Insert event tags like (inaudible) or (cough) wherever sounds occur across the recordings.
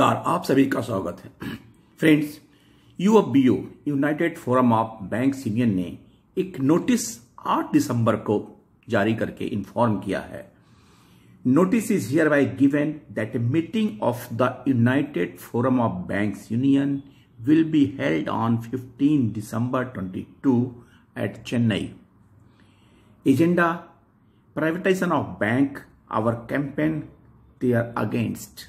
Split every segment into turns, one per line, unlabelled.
नमस्कार आप सभी का स्वागत है friends U F B O United Forum of Bank Union ने एक नोटिस 8 दिसंबर को जारी करके इन्फॉर्म किया है notice is hereby given that a meeting of the United Forum of Bank Union will be held on 15 December 22 at Chennai agenda privatisation of bank our campaign they are against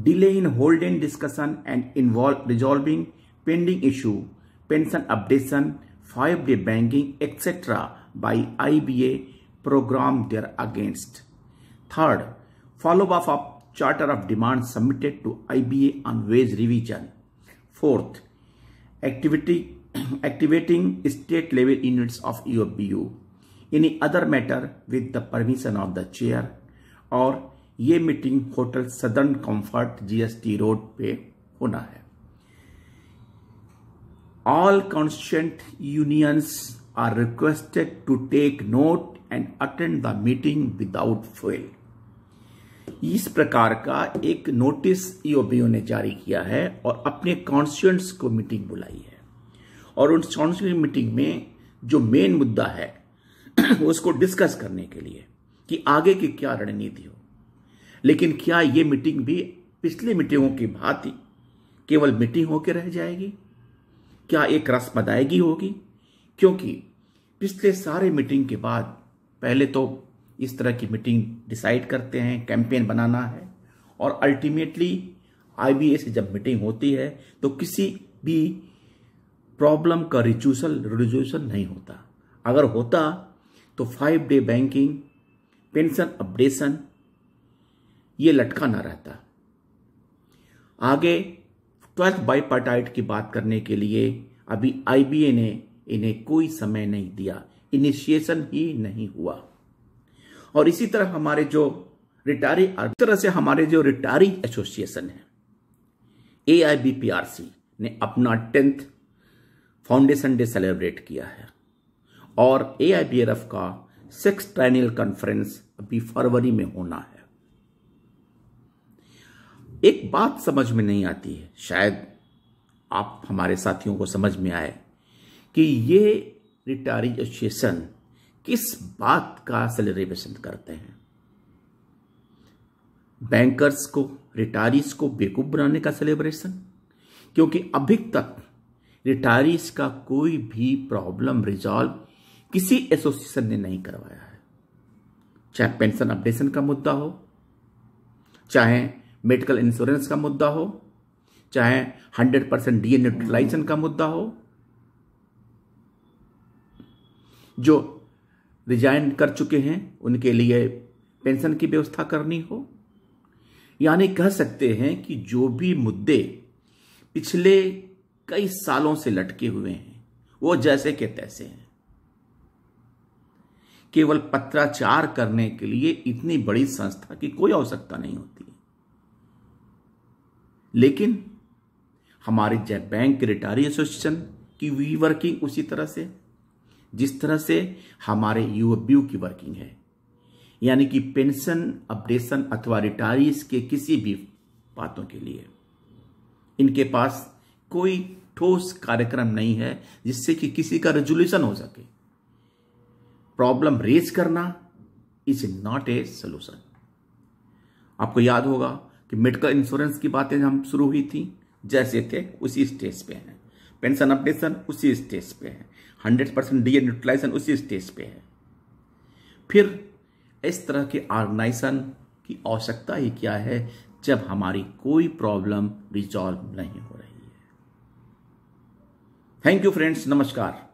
delay in holding discussion and involve resolving pending issue, pension updation, five-day banking, etc. by IBA program there against. Third, follow-up of charter of demand submitted to IBA on wage revision. Fourth, activity (clears throat) activating state level units of EOBU. Any other matter with the permission of the chair or ये meeting hotel Southern Comfort GST road पे होना है all consent unions are requested to take note and attend the meeting without fail इस प्रकार का एक notice ईओबीओ ने जारी किया है और अपने कॉन्स्टेंट्स को मीटिंग बुलाई है और उन कॉन्स्टिट्यूंट मीटिंग में जो मेन मुद्दा है उसको डिस्कस करने के लिए कि आगे की क्या रणनीति हो लेकिन क्या ये मीटिंग भी पिछली मीटिंगों की भांति केवल मीटिंग होकर रह जाएगी क्या एक रस्म अदायगी होगी क्योंकि पिछले सारे मीटिंग के बाद पहले तो इस तरह की मीटिंग डिसाइड करते हैं कैंपेन बनाना है और अल्टीमेटली आई से जब मीटिंग होती है तो किसी भी प्रॉब्लम का रिजूसल रिजोल्यूशन नहीं होता अगर होता तो five day banking pension updation ये लटका ना रहता आगे ट्वेल्थ बाईपार्टाइट की बात करने के लिए अभी आईबीए ने इन्हें कोई समय नहीं दिया इनिशिएशन ही नहीं हुआ और इसी तरह हमारे जो रिटायरी तरह से हमारे जो रिटायरी एसोसिएशन है ए ने अपना टेंथ फाउंडेशन डे सेलिब्रेट किया है और ए का सिक्स ट्रेनियल कॉन्फ्रेंस अभी फरवरी में होना है एक बात समझ में नहीं आती है शायद आप हमारे साथियों को समझ में आए कि ये रिटायरी एसोसिएशन किस बात का सेलिब्रेशन करते हैं बैंकर्स को रिटायरीज को बेकूफ बनाने का सेलिब्रेशन क्योंकि अभी तक रिटायरीज का कोई भी प्रॉब्लम रिजॉल्व किसी एसोसिएशन ने नहीं करवाया है चाहे पेंशन अपडेशन का मुद्दा हो चाहे मेडिकल इंश्योरेंस का मुद्दा हो चाहे हंड्रेड परसेंट डी न्यूट्रलाइजेशन का मुद्दा हो जो रिजाइन कर चुके हैं उनके लिए पेंशन की व्यवस्था करनी हो यानी कह सकते हैं कि जो भी मुद्दे पिछले कई सालों से लटके हुए हैं वो जैसे के तैसे हैं केवल पत्राचार करने के लिए इतनी बड़ी संस्था की कोई आवश्यकता नहीं होती लेकिन हमारे जय बैंक रिटायरी एसोसिएशन की भी वर्किंग उसी तरह से जिस तरह से हमारे यूएबीयू की वर्किंग है यानी कि पेंशन अपडेशन अथवा रिटायरीज के किसी भी बातों के लिए इनके पास कोई ठोस कार्यक्रम नहीं है जिससे कि किसी का रेजोल्यूशन हो सके प्रॉब्लम रेज करना इज नॉट ए सोल्यूशन आपको याद होगा कि मेडिकल इंश्योरेंस की बातें हम शुरू हुई थी जैसे थे उसी स्टेज पे हैं पेंशन अपडेशन उसी स्टेज पे है हंड्रेड परसेंट डी न्यूट्रलाइजेशन उसी स्टेज पे है फिर इस तरह के ऑर्गेनाइजेशन की आवश्यकता ही क्या है जब हमारी कोई प्रॉब्लम रिजॉल्व नहीं हो रही है थैंक यू फ्रेंड्स नमस्कार